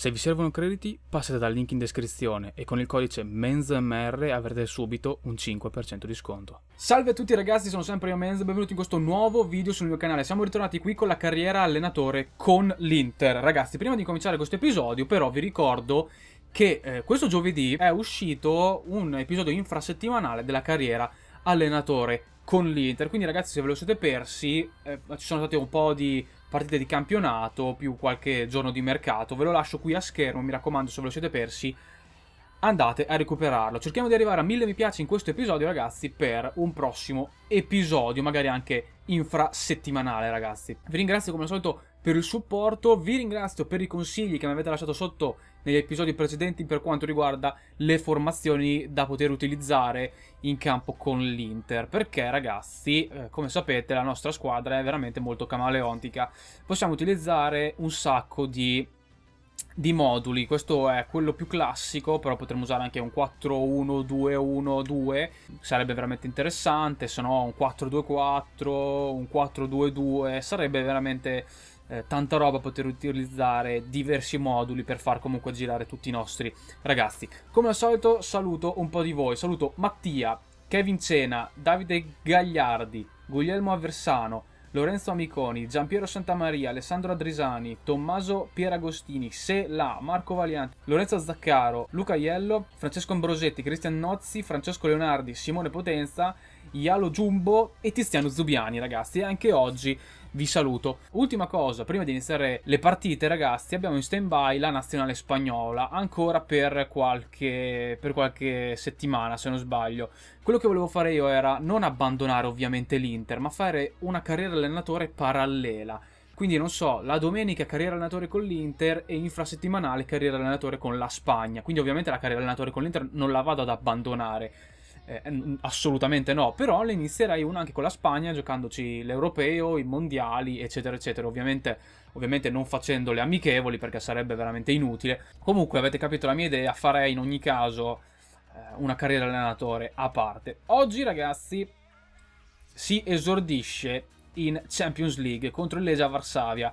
Se vi servono crediti, passate dal link in descrizione e con il codice MENZMR avrete subito un 5% di sconto. Salve a tutti ragazzi, sono sempre io Menz, benvenuti in questo nuovo video sul mio canale. Siamo ritornati qui con la carriera allenatore con l'Inter. Ragazzi, prima di cominciare questo episodio però vi ricordo che eh, questo giovedì è uscito un episodio infrasettimanale della carriera allenatore con l'Inter. Quindi ragazzi se ve lo siete persi, eh, ci sono state un po' di partite di campionato più qualche giorno di mercato. Ve lo lascio qui a schermo, mi raccomando se ve lo siete persi andate a recuperarlo. Cerchiamo di arrivare a mille mi piace in questo episodio ragazzi per un prossimo episodio, magari anche infrasettimanale, ragazzi. Vi ringrazio come al solito per il supporto, vi ringrazio per i consigli che mi avete lasciato sotto negli episodi precedenti per quanto riguarda le formazioni da poter utilizzare in campo con l'Inter, perché ragazzi, eh, come sapete, la nostra squadra è veramente molto camaleontica. Possiamo utilizzare un sacco di di moduli. Questo è quello più classico, però potremmo usare anche un 4-1-2-1-2, sarebbe veramente interessante, se no un 4-2-4, un 4-2-2, sarebbe veramente eh, tanta roba poter utilizzare diversi moduli per far comunque girare tutti i nostri ragazzi. Come al solito saluto un po' di voi, saluto Mattia, Kevin Cena, Davide Gagliardi, Guglielmo Aversano, Lorenzo Amiconi, Giampiero Santamaria, Alessandro Adrisani, Tommaso Pieragostini, Se La, Marco Valianti, Lorenzo Zaccaro, Luca Iello, Francesco Ambrosetti, Cristian Nozzi, Francesco Leonardi, Simone Potenza, Ialo Giumbo e Tiziano Zubiani, ragazzi. E anche oggi vi saluto. Ultima cosa, prima di iniziare le partite ragazzi, abbiamo in stand by la nazionale spagnola, ancora per qualche, per qualche settimana se non sbaglio. Quello che volevo fare io era non abbandonare ovviamente l'Inter, ma fare una carriera allenatore parallela. Quindi non so, la domenica carriera allenatore con l'Inter e infrasettimanale carriera allenatore con la Spagna. Quindi ovviamente la carriera allenatore con l'Inter non la vado ad abbandonare eh, assolutamente no, però ne inizierei una anche con la Spagna giocandoci l'europeo, i mondiali, eccetera, eccetera. Ovviamente, ovviamente non facendole amichevoli perché sarebbe veramente inutile. Comunque avete capito la mia idea, farei in ogni caso eh, una carriera allenatore a parte. Oggi ragazzi si esordisce in Champions League contro il Legia Varsavia.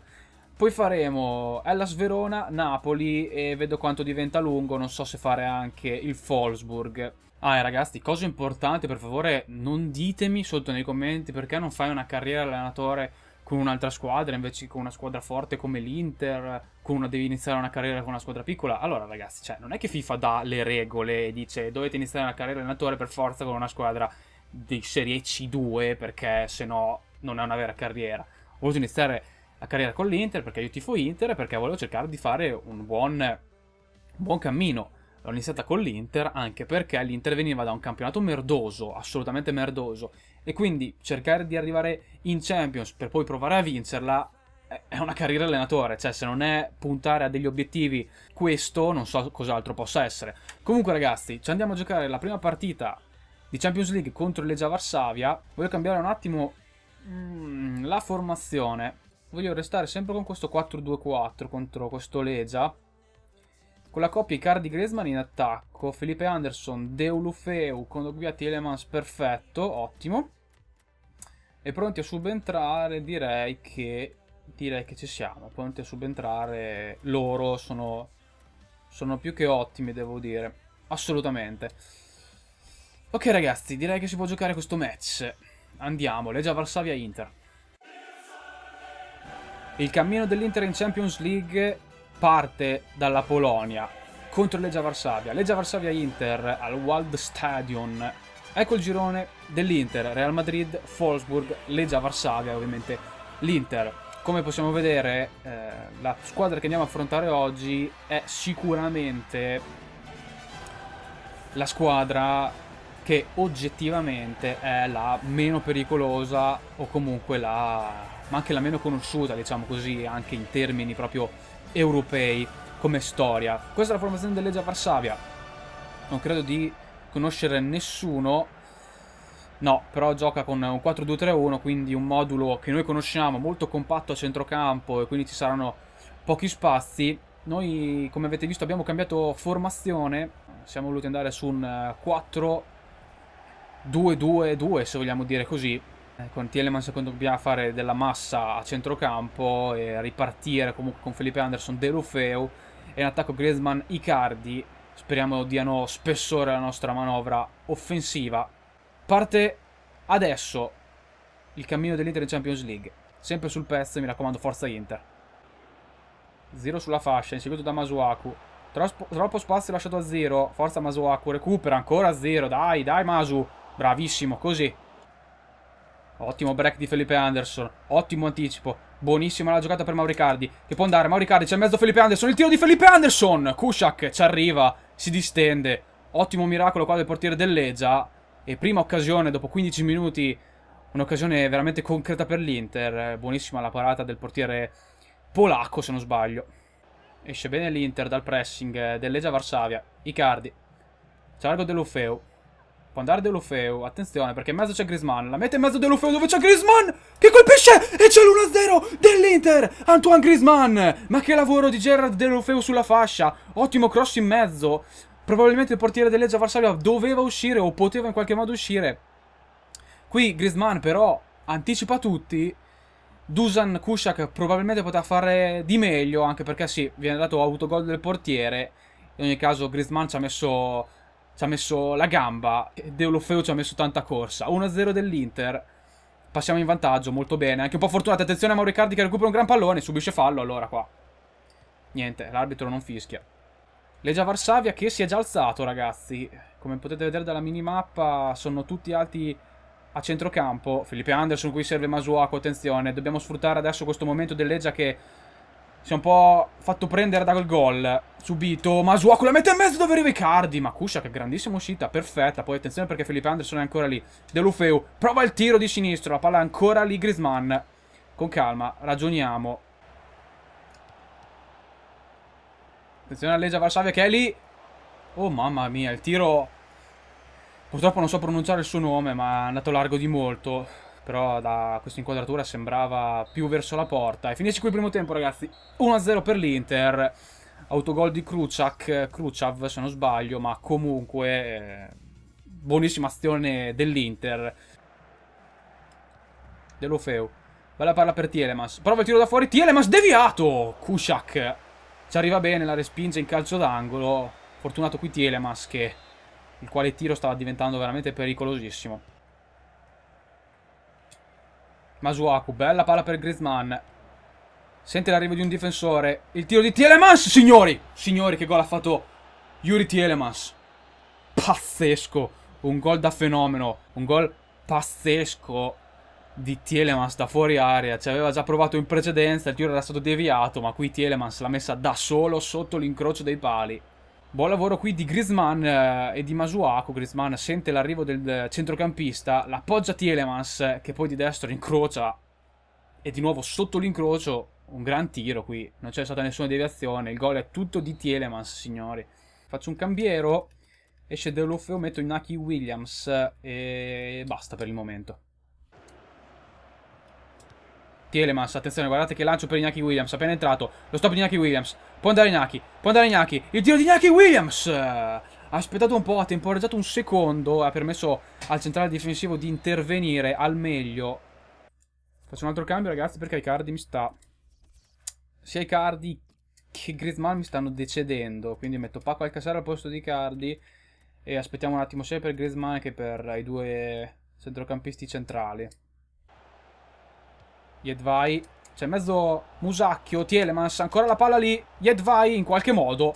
Poi faremo Hellas Verona, Napoli e vedo quanto diventa lungo, non so se fare anche il Wolfsburg Ah, eh, ragazzi, cosa importante, per favore, non ditemi sotto nei commenti perché non fai una carriera allenatore con un'altra squadra, invece che con una squadra forte come l'Inter, con una devi iniziare una carriera con una squadra piccola. Allora, ragazzi, cioè, non è che FIFA dà le regole e dice dovete iniziare una carriera allenatore per forza con una squadra di serie C2 perché se no non è una vera carriera. Ho voluto iniziare la carriera con l'Inter perché io tifo Inter e perché volevo cercare di fare un buon, un buon cammino l'ho iniziata con l'Inter anche perché l'Inter veniva da un campionato merdoso, assolutamente merdoso, e quindi cercare di arrivare in Champions per poi provare a vincerla eh, è una carriera allenatore, cioè se non è puntare a degli obiettivi questo non so cos'altro possa essere. Comunque ragazzi, ci andiamo a giocare la prima partita di Champions League contro il Legia Varsavia, voglio cambiare un attimo mm, la formazione, voglio restare sempre con questo 4-2-4 contro questo Legia, con la coppia Icardi Griezmann in attacco, Felipe Anderson, Deulufeu, Condoguia Telemans, perfetto, ottimo. E pronti a subentrare direi che, direi che ci siamo, pronti a subentrare loro sono, sono più che ottimi devo dire, assolutamente. Ok ragazzi, direi che si può giocare questo match. Andiamo, Legia Varsavia Inter. Il cammino dell'Inter in Champions League parte dalla Polonia contro Legia Varsavia. Legia Varsavia-Inter al Wild Stadion. Ecco il girone dell'Inter, Real Madrid, Wolfsburg, Legia Varsavia, ovviamente l'Inter. Come possiamo vedere, eh, la squadra che andiamo a affrontare oggi è sicuramente la squadra che oggettivamente è la meno pericolosa o comunque la ma anche la meno conosciuta, diciamo così, anche in termini proprio europei come storia. Questa è la formazione del Legia Varsavia. Non credo di conoscere nessuno. No, però gioca con un 4-2-3-1, quindi un modulo che noi conosciamo, molto compatto a centrocampo e quindi ci saranno pochi spazi. Noi, come avete visto, abbiamo cambiato formazione. Siamo voluti andare su un 4-2-2-2, eh, se vogliamo dire così. Eh, con Tieleman secondo dobbiamo fare della massa a centrocampo e ripartire comunque con Felipe Anderson, De Rufeu e in attacco Griezmann, Icardi. Speriamo diano spessore alla nostra manovra offensiva. Parte adesso il cammino dell'Inter in Champions League. Sempre sul pezzo, mi raccomando, forza Inter. Zero sulla fascia, inseguito da Masuaku. Troppo, troppo spazio lasciato a zero. Forza Masuaku, recupera ancora a zero. Dai, dai Masu. Bravissimo, così. Ottimo break di Felipe Anderson. Ottimo anticipo. Buonissima la giocata per Mauricardi. Che può andare. Mauricardi c'è in mezzo Felipe Anderson. Il tiro di Felipe Anderson. Kushak ci arriva. Si distende. Ottimo miracolo qua del portiere dell'Egia. E prima occasione dopo 15 minuti. Un'occasione veramente concreta per l'Inter. Buonissima la parata del portiere polacco se non sbaglio. Esce bene l'Inter dal pressing dell'Egia Varsavia. Icardi. C'è largo dell'Ofeu. Può andare Deulofeu, attenzione perché in mezzo c'è Grisman. La mette in mezzo Deulofeu dove c'è Grisman che colpisce e c'è l'1-0 dell'Inter. Antoine Grisman, ma che lavoro di Gerard Deulofeu sulla fascia. Ottimo cross in mezzo. Probabilmente il portiere del Legia Varsavia doveva uscire o poteva in qualche modo uscire. Qui Grisman però anticipa tutti. Dusan Kushak probabilmente potrà fare di meglio anche perché sì, viene dato autogol del portiere. In ogni caso Grisman ci ha messo ci ha messo la gamba, Deulofeu ci ha messo tanta corsa. 1-0 dell'Inter, passiamo in vantaggio, molto bene. Anche un po' fortunato. attenzione a Mauricardi che recupera un gran pallone, subisce fallo, allora qua. Niente, l'arbitro non fischia. Legia Varsavia che si è già alzato, ragazzi. Come potete vedere dalla minimappa, sono tutti alti a centrocampo. Felipe Anderson qui serve Masuaco, attenzione. Dobbiamo sfruttare adesso questo momento del Legia che si è un po' fatto prendere da quel gol subito. Masuaku la mette in mezzo dove arriva Icardi. Ma Cuscia che grandissima uscita, perfetta. Poi attenzione perché Felipe Anderson è ancora lì. Delufeu prova il tiro di sinistro. La palla è ancora lì Griezmann. Con calma, ragioniamo. Attenzione a Legia Varsavia che è lì. Oh mamma mia, il tiro... Purtroppo non so pronunciare il suo nome, ma è andato largo di molto però da questa inquadratura sembrava più verso la porta. E finisce qui il primo tempo, ragazzi. 1-0 per l'Inter. Autogol di Kruciak, Kruciav se non sbaglio, ma comunque eh, buonissima azione dell'Inter. Dell'Ofeu. Bella palla per Tielemans. Prova il tiro da fuori, Tielemans deviato! Kuciak ci arriva bene, la respinge in calcio d'angolo. Fortunato qui Tielemans che il quale tiro stava diventando veramente pericolosissimo. Masuaku, bella palla per Griezmann. Sente l'arrivo di un difensore. Il tiro di Tielemans, signori! Signori, che gol ha fatto Yuri Tielemans. Pazzesco. Un gol da fenomeno. Un gol pazzesco di Tielemans da fuori area. Ci aveva già provato in precedenza, il tiro era stato deviato, ma qui Tielemans l'ha messa da solo sotto l'incrocio dei pali. Buon lavoro qui di Griezmann eh, e di Masuaco. Griezmann sente l'arrivo del centrocampista, l'appoggia Tielemans che poi di destra incrocia e di nuovo sotto l'incrocio un gran tiro qui. Non c'è stata nessuna deviazione, il gol è tutto di Tielemans, signori. Faccio un cambiero, esce Deulofeu, metto Inaki Williams e basta per il momento. Telemans, attenzione, guardate che lancio per Iñaki Williams, appena entrato, lo stop di Iñaki Williams, può andare Iñaki, può andare Iñaki, il tiro di Iñaki Williams! Ha aspettato un po', ha temporeggiato un secondo, ha permesso al centrale difensivo di intervenire al meglio. Faccio un altro cambio ragazzi perché Icardi mi sta... Sia Icardi che Griezmann mi stanno decedendo, quindi metto Paco Alcacer al posto di Icardi e aspettiamo un attimo sia per Griezmann che per i due centrocampisti centrali. Jedvai. C'è mezzo Musacchio, Tielemans, ancora la palla lì. Jedvai in qualche modo.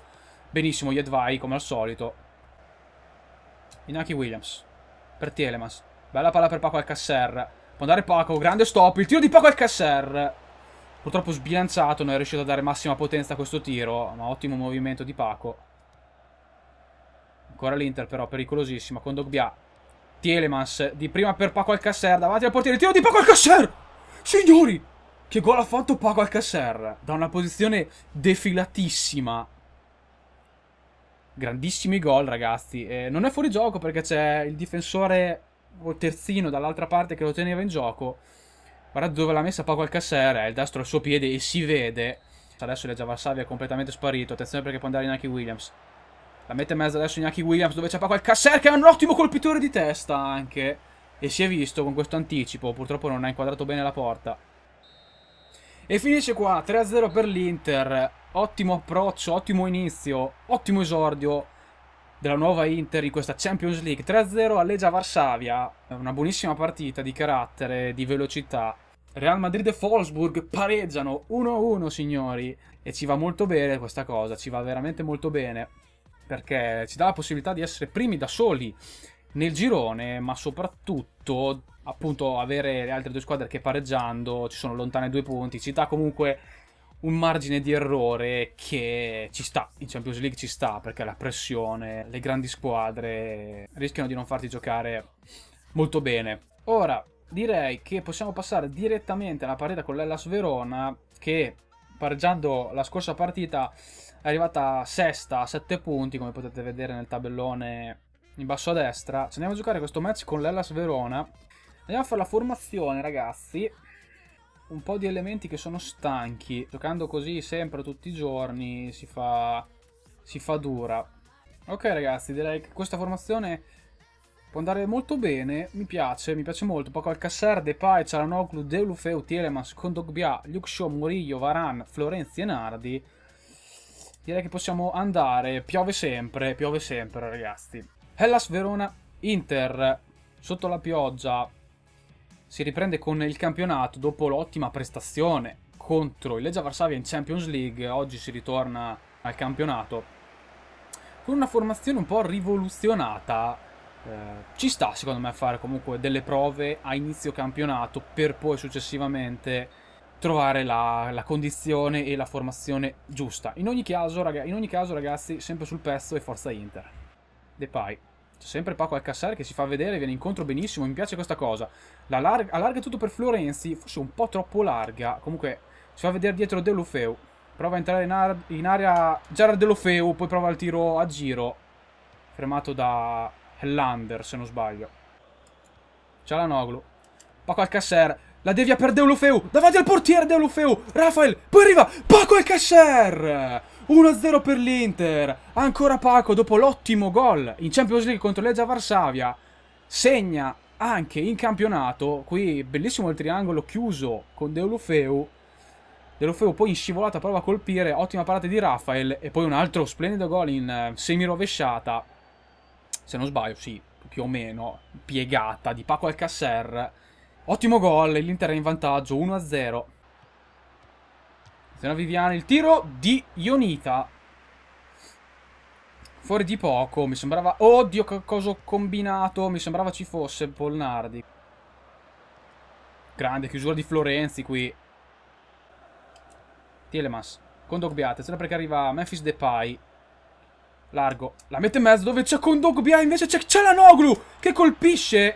Benissimo Jedvai, come al solito. Inaki Williams. Per Tielemans. Bella palla per Paco Alcasser. Può andare Paco, grande stop. Il tiro di Paco Alcasser. Purtroppo sbilanciato, non è riuscito a dare massima potenza a questo tiro. Ma ottimo movimento di Paco. Ancora l'Inter però, pericolosissima, con Dogbia. Tielemans di prima per Paco Alcasser, davanti al portiere. Il tiro di Paco Alcasser! Signori! Che gol ha fatto Paco Alcacer da una posizione defilatissima. Grandissimi gol, ragazzi. Eh, non è fuori gioco perché c'è il difensore o il terzino dall'altra parte che lo teneva in gioco. Guarda dove l'ha messa Paco Alcacer, è il destro al suo piede e si vede. Adesso Legia Varsavia è completamente sparito, attenzione perché può andare in Inaki Williams. La mette in mezzo adesso in Inaki Williams dove c'è Paco Alcacer che è un ottimo colpitore di testa anche e si è visto con questo anticipo, purtroppo non ha inquadrato bene la porta. E finisce qua, 3-0 per l'Inter, ottimo approccio, ottimo inizio, ottimo esordio della nuova Inter in questa Champions League. 3-0 alleggia Varsavia, una buonissima partita di carattere, di velocità. Real Madrid e Wolfsburg pareggiano 1-1 signori e ci va molto bene questa cosa, ci va veramente molto bene perché ci dà la possibilità di essere primi da soli nel girone, ma soprattutto appunto avere le altre due squadre che pareggiando ci sono lontane due punti, ci dà comunque un margine di errore che ci sta, in Champions League ci sta perché la pressione, le grandi squadre rischiano di non farti giocare molto bene. Ora direi che possiamo passare direttamente alla partita con l'Ellas Verona che pareggiando la scorsa partita è arrivata sesta a 7 punti come potete vedere nel tabellone in basso a destra, ci andiamo a giocare questo match con l'Ellas Verona. Andiamo a fare la formazione, ragazzi. Un po' di elementi che sono stanchi. Giocando così sempre, tutti i giorni, si fa, si fa dura. Ok, ragazzi, direi che questa formazione può andare molto bene. Mi piace, mi piace molto. Paco Alcacer, Depay, Cialanoglu, Deulufeu, Tielemans, Kondogbia, Luxio, Murillo, Varan, Florenzi e Nardi direi che possiamo andare. Piove sempre, piove sempre, ragazzi. Hellas Verona Inter sotto la pioggia si riprende con il campionato dopo l'ottima prestazione contro il Legia Varsavia in Champions League, oggi si ritorna al campionato con una formazione un po' rivoluzionata. Eh, ci sta secondo me a fare comunque delle prove a inizio campionato per poi successivamente trovare la, la condizione e la formazione giusta. In ogni, caso, in ogni caso ragazzi sempre sul pezzo e forza Inter. Depay. C'è sempre Paco Alcassar che si fa vedere, viene incontro benissimo, mi piace questa cosa. La lar allarga tutto per Florenzi, forse un po' troppo larga, comunque si fa vedere dietro De Deulofeu. Prova a entrare in, ar in area Gerard Deulofeu, poi prova il tiro a giro, fermato da Hellander se non sbaglio. Cialanoglu. Paco Alcassar, la devia per De Deulofeu, davanti al portiere De Deulofeu, Rafael, poi arriva Paco Alcassar! 1-0 per l'Inter. Ancora Paco dopo l'ottimo gol in Champions League contro Legia Varsavia. Segna anche in campionato. Qui bellissimo il triangolo chiuso con Deulofeu. Deulofeu poi in scivolata prova a colpire. Ottima parata di Rafael. E poi un altro splendido gol in eh, semi rovesciata. Se non sbaglio, sì, più o meno piegata di Paco Alcacer. Ottimo gol, l'Inter è in vantaggio 1-0. Se no Viviano, il tiro di Ionita. Fuori di poco, mi sembrava... Oddio, che cosa ho combinato. Mi sembrava ci fosse Polnardi. Grande chiusura di Florenzi qui. Telemas. Dogbia attenzione perché arriva Memphis Depay. Largo. La mette in mezzo dove c'è con Dogbia invece c'è Cialanoglu che colpisce.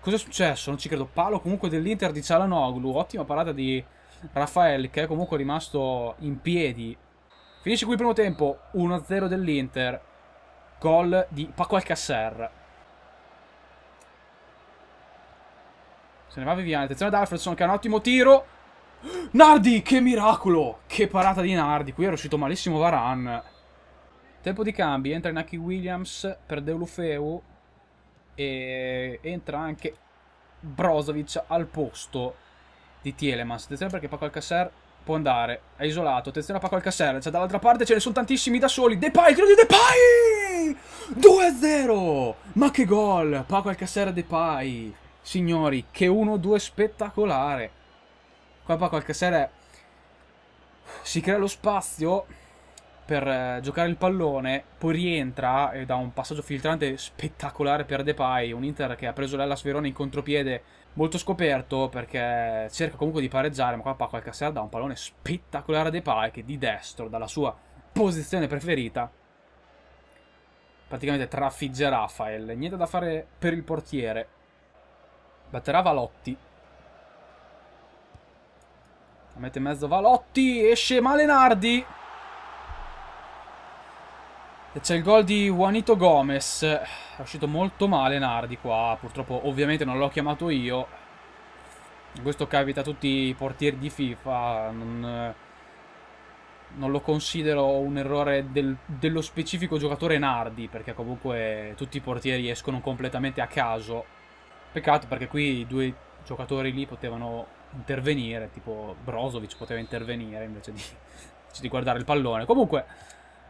Cos'è successo? Non ci credo. Palo comunque dell'Inter di Cialanoglu. Ottima parata di... Raffael che è comunque rimasto in piedi. Finisce qui il primo tempo, 1-0 dell'Inter, gol di Paco Alcasser. Se ne va Viviane, attenzione ad Alfredson che ha un ottimo tiro. Nardi, che miracolo! Che parata di Nardi, qui era uscito malissimo Varan. Tempo di cambi, entra Naki Williams per Deulofeu e entra anche Brozovic al posto di Tielemans. Attenzione perché Paco Alcacer può andare. È isolato. Attenzione a Paco Alcacer. Cioè, dall'altra parte ce ne sono tantissimi da soli. Depay, il di De Depay! 2-0! Ma che gol! Paco Alcacer e Depay. Signori, che 1-2 spettacolare. Qua Paco Alcacer è... Si crea lo spazio per eh, giocare il pallone, poi rientra e dà un passaggio filtrante spettacolare per Depay, un Inter che ha preso l'Ellas Verona in contropiede molto scoperto perché cerca comunque di pareggiare, ma qua Paco Alcacer dà un pallone spettacolare a Depay che di destro, dalla sua posizione preferita, praticamente trafigge Rafael. Niente da fare per il portiere. Batterà Valotti. La mette in mezzo Valotti, esce Malenardi. C'è il gol di Juanito Gomez. È uscito molto male Nardi qua. Purtroppo ovviamente non l'ho chiamato io. Questo capita a tutti i portieri di FIFA. Non, non lo considero un errore del, dello specifico giocatore Nardi. Perché comunque tutti i portieri escono completamente a caso. Peccato perché qui i due giocatori lì potevano intervenire. Tipo Brozovic poteva intervenire invece di, invece di guardare il pallone. Comunque...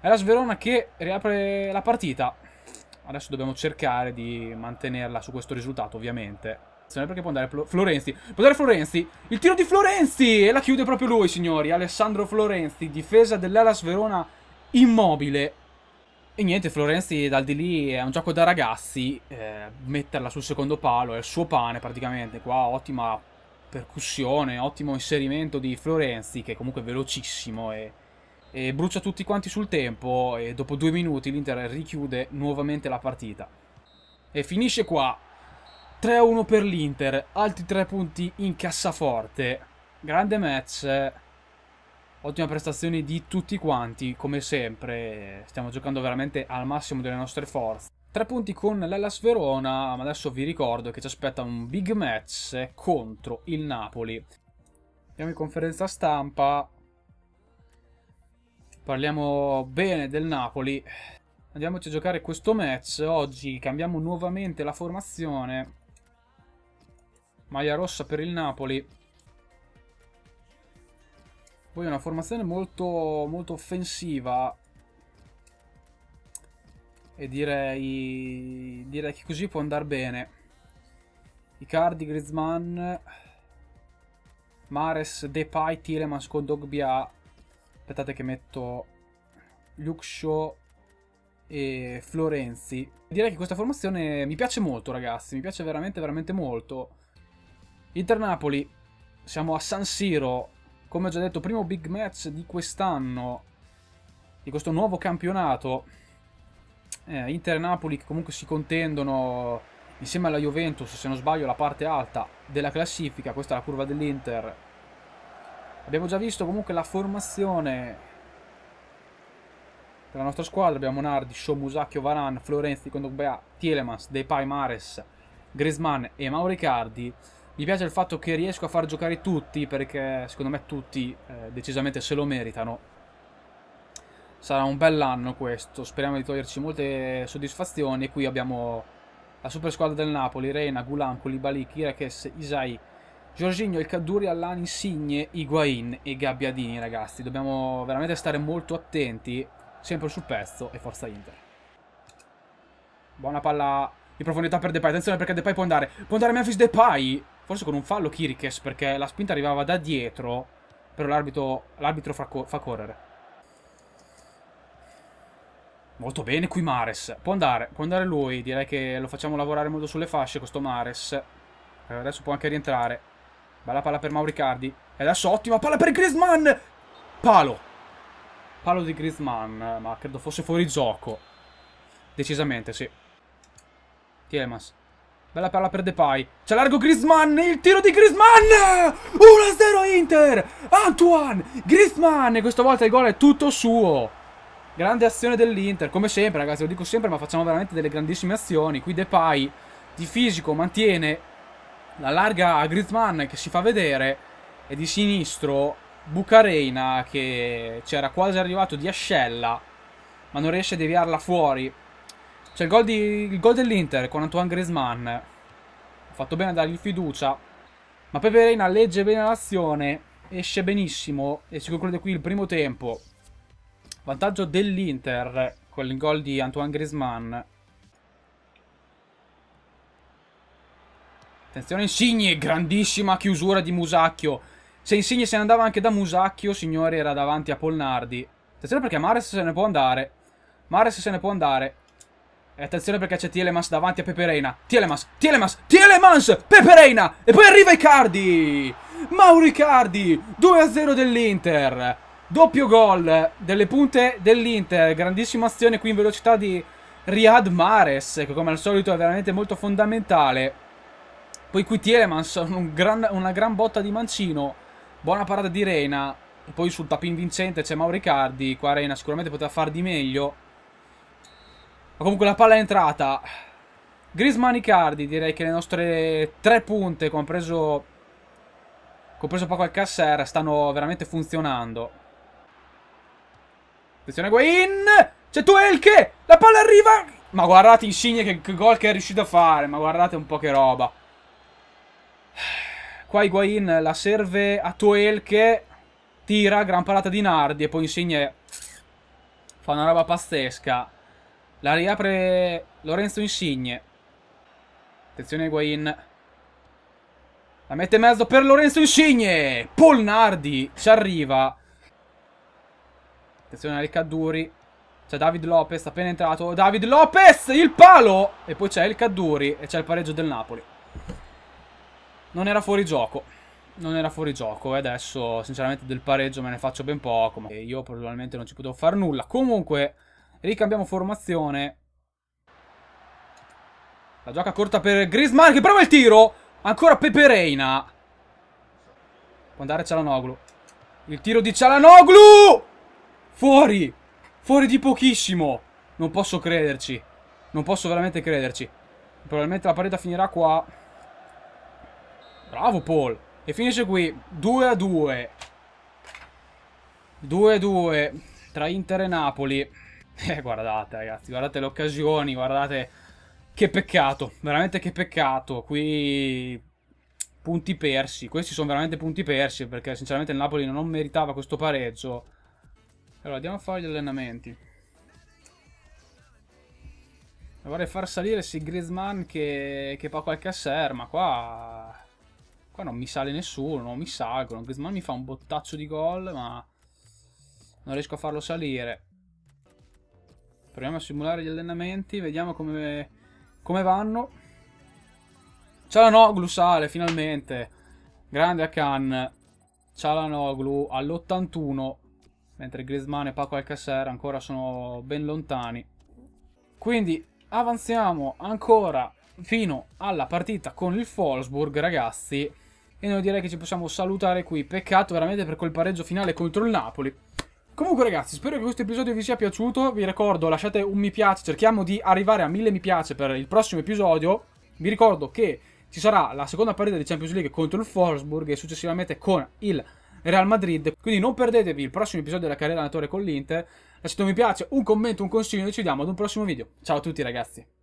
È la Sverona che riapre la partita. Adesso dobbiamo cercare di mantenerla su questo risultato, ovviamente. Perché può andare Florenzi. Può andare Florenzi. Il tiro di Florenzi! E la chiude proprio lui, signori. Alessandro Florenzi, difesa dell'Alas Verona immobile. E niente, Florenzi dal di lì è un gioco da ragazzi. Eh, metterla sul secondo palo è il suo pane praticamente. Qua ottima percussione, ottimo inserimento di Florenzi, che è comunque velocissimo e e brucia tutti quanti sul tempo e dopo due minuti l'Inter richiude nuovamente la partita. E finisce qua. 3-1 per l'Inter, altri tre punti in cassaforte. Grande match, ottima prestazione di tutti quanti, come sempre. Stiamo giocando veramente al massimo delle nostre forze. Tre punti con l'Ellas Verona, ma adesso vi ricordo che ci aspetta un big match contro il Napoli. Andiamo in conferenza stampa, Parliamo bene del Napoli. Andiamoci a giocare questo match. Oggi cambiamo nuovamente la formazione. Maglia rossa per il Napoli. Poi è una formazione molto, molto offensiva. E direi, direi che così può andare bene. Icardi, Griezmann, Mares, Depay, Tiremans con Dogbia Aspettate che metto Luxo e Florenzi. Direi che questa formazione mi piace molto, ragazzi. Mi piace veramente, veramente molto. Inter-Napoli. Siamo a San Siro. Come ho già detto, primo big match di quest'anno. Di questo nuovo campionato. Eh, Inter-Napoli che comunque si contendono insieme alla Juventus, se non sbaglio, la parte alta della classifica. Questa è la curva dell'Inter Abbiamo già visto comunque la formazione della nostra squadra. Abbiamo Nardi, Show, Musacchio, Varan, Florenzi, Condogbea, Tielemans, Depay, Mares, Griezmann e Mauricardi. Mi piace il fatto che riesco a far giocare tutti perché secondo me tutti eh, decisamente se lo meritano. Sarà un bell'anno questo, speriamo di toglierci molte soddisfazioni. E Qui abbiamo la super squadra del Napoli, Reina, Gulan, Koulibaly, Kirakes, Isai, Jorginho, il Cadduri, Allani, Insigne, Iguain e Gabbiadini, ragazzi. Dobbiamo veramente stare molto attenti, sempre sul pezzo e forza Inter. Buona palla in profondità per Depay. Attenzione perché Depay può andare. Può andare Memphis Depay. Forse con un fallo Kirikes perché la spinta arrivava da dietro. Però l'arbitro fa, co fa correre. Molto bene qui Mares. Può andare, può andare lui. Direi che lo facciamo lavorare molto sulle fasce questo Mares. Eh, adesso può anche rientrare. Bella palla per Mauricardi. E adesso ottima palla per Griezmann. Palo. Palo di Griezmann, ma credo fosse fuori gioco. Decisamente, sì. Tielemans. Bella palla per Depay. C'è largo Griezmann. Il tiro di Griezmann. 1-0 Inter. Antoine. Griezmann. E questa volta il gol è tutto suo. Grande azione dell'Inter. Come sempre, ragazzi. Lo dico sempre, ma facciamo veramente delle grandissime azioni. Qui Depay di fisico mantiene la larga a Griezmann che si fa vedere e di sinistro Bucareina che c'era quasi arrivato di ascella ma non riesce a deviarla fuori. C'è il gol, di, gol dell'Inter con Antoine Griezmann. Ha fatto bene a dargli fiducia. Ma Pepe Reina legge bene l'azione, esce benissimo e si conclude qui il primo tempo. Vantaggio dell'Inter con il gol di Antoine Griezmann. Attenzione Insigne, grandissima chiusura di Musacchio. Se Insigne se ne andava anche da Musacchio, signori, era davanti a Polnardi. Attenzione perché Mares se ne può andare. Mares se ne può andare. E attenzione perché c'è Tielemans davanti a Peperena. Tielemans, Tielemans, Tielemans, Peperena! E poi arriva Icardi! Mauricardi! 2-0 dell'Inter. Doppio gol delle punte dell'Inter. Grandissima azione qui in velocità di Riyad Mares, che come al solito è veramente molto fondamentale. Poi qui Tielemans, un gran, una gran botta di Mancino, buona parata di Reina, poi sul tapin vincente c'è Mauricardi, qua Reina sicuramente poteva far di meglio. Ma comunque la palla è entrata. Grisman Icardi, direi che le nostre tre punte, compreso, compreso Paco Alcacer, stanno veramente funzionando. Attenzione Guain! C'è Tuelche! La palla arriva! Ma guardate Insigne che, che gol che è riuscito a fare, ma guardate un po' che roba. Qua Higuain la serve a Toel tira, gran parata di Nardi e poi Insigne fa una roba pazzesca. La riapre Lorenzo Insigne. Attenzione Higuain. La mette in mezzo per Lorenzo Insigne. Paul Nardi ci arriva. Attenzione al Cadduri. C'è David Lopez appena entrato. David Lopez, il palo! E poi c'è il Cadduri e c'è il pareggio del Napoli. Non era fuori gioco. Non era fuori gioco e adesso sinceramente del pareggio me ne faccio ben poco. Ma io probabilmente non ci potevo fare nulla. Comunque ricambiamo formazione. La gioca corta per Griezmann che prova il tiro. Ancora Pepe Reina. Può andare Cialanoglu. Il tiro di Cialanoglu! Fuori! Fuori di pochissimo! Non posso crederci. Non posso veramente crederci. Probabilmente la partita finirà qua. Bravo Paul. E finisce qui. 2 a 2. 2 a 2 tra Inter e Napoli. Eh, guardate ragazzi, guardate le occasioni, guardate... Che peccato, veramente che peccato. Qui punti persi. Questi sono veramente punti persi perché sinceramente il Napoli non meritava questo pareggio. Allora andiamo a fare gli allenamenti. Vorrei far salire sì Griezmann che, che fa qualche asser, ma qua Qua non mi sale nessuno, non mi salgono. Griezmann mi fa un bottaccio di gol, ma non riesco a farlo salire. Proviamo a simulare gli allenamenti, vediamo come, come vanno. Cialanoglu sale, finalmente. Grande Akan. Cialanoglu all'81, mentre Griezmann e Paco Alcacer ancora sono ben lontani. Quindi avanziamo ancora fino alla partita con il Wolfsburg, ragazzi. E noi direi che ci possiamo salutare qui. Peccato veramente per quel pareggio finale contro il Napoli. Comunque ragazzi, spero che questo episodio vi sia piaciuto. Vi ricordo, lasciate un mi piace. Cerchiamo di arrivare a mille mi piace per il prossimo episodio. Vi ricordo che ci sarà la seconda partita di Champions League contro il Forsburg e successivamente con il Real Madrid. Quindi non perdetevi il prossimo episodio della carriera allenatore con l'Inter. Lasciate un mi piace, un commento, un consiglio e ci vediamo ad un prossimo video. Ciao a tutti ragazzi.